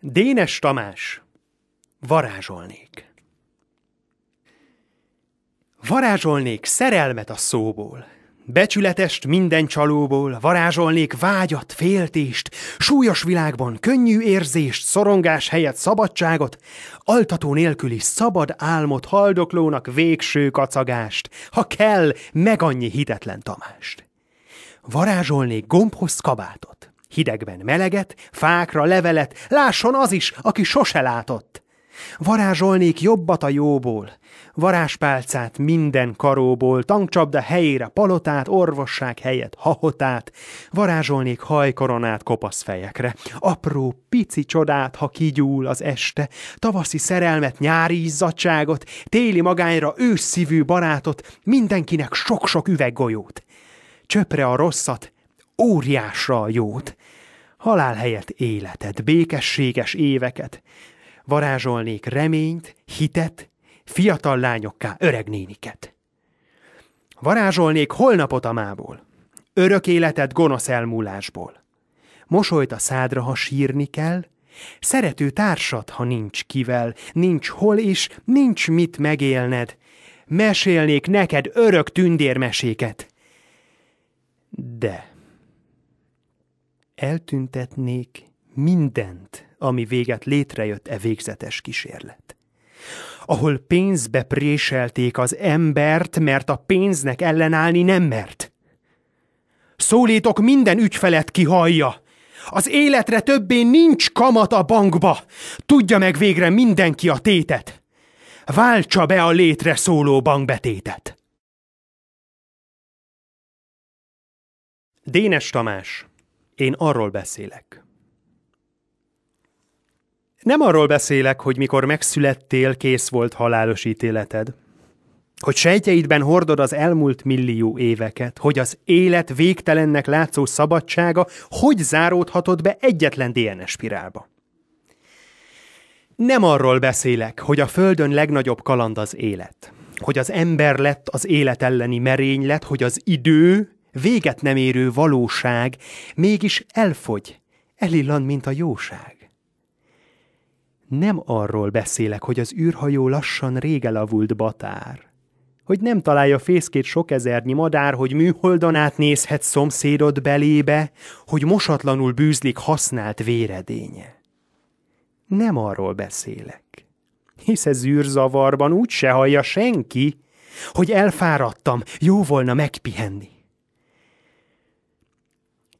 Dénes Tamás, varázsolnék. Varázsolnék szerelmet a szóból, becsületest minden csalóból, varázsolnék vágyat, féltést, súlyos világban könnyű érzést, szorongás helyett szabadságot, altató nélküli szabad álmot haldoklónak végső kacagást, ha kell, meg annyi hitetlen Tamást. Varázsolnék gombhoz kabátot, Hidegben meleget, fákra levelet, lásson az is, aki sose látott. Varázsolnék jobbat a jóból, varázspálcát minden karóból, tankcsapda helyére palotát, orvosság helyett hahotát, varázsolnék hajkoronát kopasz fejekre, apró pici csodát, ha kigyúl az este, tavaszi szerelmet, nyári izzadságot, téli magányra ősszívű barátot, mindenkinek sok-sok üveggolyót. Csöpre a rosszat, óriásra a jót. Halál helyett életet, békességes éveket. Varázsolnék reményt, hitet, fiatal lányokká öreg néniket. Varázsolnék holnapot a mából, örök életet gonosz elmúlásból. Mosolyt a szádra, ha sírni kell, szerető társat, ha nincs kivel, nincs hol is, nincs mit megélned. Mesélnék neked örök tündérmeséket. De eltüntetnék mindent, ami véget létrejött e végzetes kísérlet. Ahol pénzbe préselték az embert, mert a pénznek ellenállni nem mert. Szólítok minden ügyfelet kihallja, az életre többé nincs kamat a bankba. Tudja meg végre mindenki a tétet. Váltsa be a létre szóló bankbetétet. Dénes Tamás én arról beszélek. Nem arról beszélek, hogy mikor megszülettél, kész volt halálos ítéleted. Hogy sejtjeidben hordod az elmúlt millió éveket, hogy az élet végtelennek látszó szabadsága hogy záródhatott be egyetlen DNS spirálba. Nem arról beszélek, hogy a Földön legnagyobb kaland az élet. Hogy az ember lett az élet elleni merénylet, hogy az idő véget nem érő valóság mégis elfogy, elillan, mint a jóság. Nem arról beszélek, hogy az űrhajó lassan régelavult batár, hogy nem találja fészkét sok ezernyi madár, hogy műholdon átnézhet szomszédod belébe, hogy mosatlanul bűzlik használt véredénye. Nem arról beszélek, hisz ez űrzavarban úgy se hallja senki, hogy elfáradtam, jó volna megpihenni.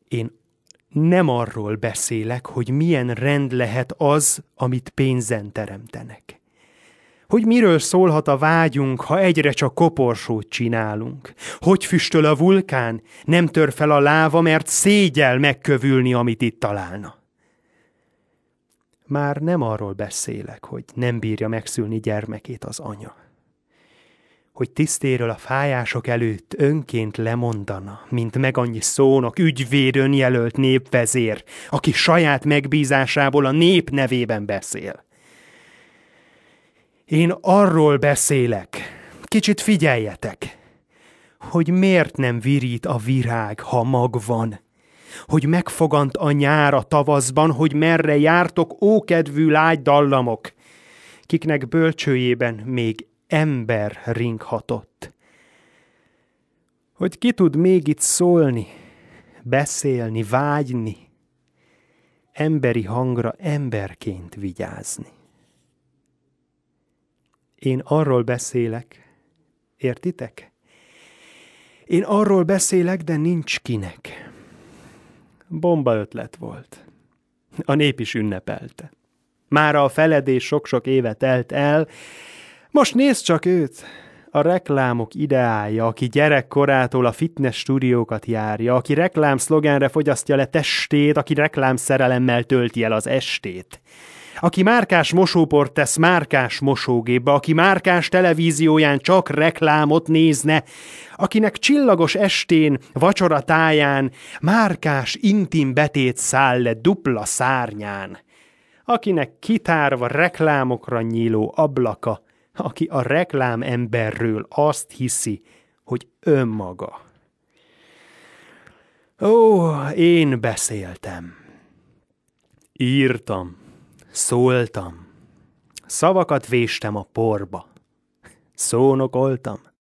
Én nem arról beszélek, hogy milyen rend lehet az, amit pénzen teremtenek. Hogy miről szólhat a vágyunk, ha egyre csak koporsót csinálunk? Hogy füstöl a vulkán, nem tör fel a láva, mert szégyel megkövülni, amit itt találna? Már nem arról beszélek, hogy nem bírja megszülni gyermekét az anya hogy tisztéről a fájások előtt önként lemondana, mint meg annyi szónok ügyvéd önjelölt népvezér, aki saját megbízásából a nép nevében beszél. Én arról beszélek, kicsit figyeljetek, hogy miért nem virít a virág, ha mag van, hogy megfogant a nyár a tavaszban, hogy merre jártok ókedvű lágy dallamok, kiknek bölcsőjében még ember ringhatott. Hogy ki tud még itt szólni, beszélni, vágyni, emberi hangra emberként vigyázni. Én arról beszélek, értitek? Én arról beszélek, de nincs kinek. Bomba ötlet volt. A nép is ünnepelte. Már a feledés sok-sok évet telt el, most nézd csak őt! A reklámok ideája, aki gyerekkorától a fitness stúdiókat járja, aki reklám reklámszlogenre fogyasztja le testét, aki reklám szerelemmel tölti el az estét aki márkás mosóport tesz márkás mosógépbe, aki márkás televízióján csak reklámot nézne, akinek csillagos estén, vacsora táján, márkás intim betét száll le dupla szárnyán, akinek kitárva reklámokra nyíló ablaka, aki a reklámemberről azt hiszi, hogy önmaga. Ó, én beszéltem. Írtam, szóltam, szavakat véstem a porba, szónokoltam,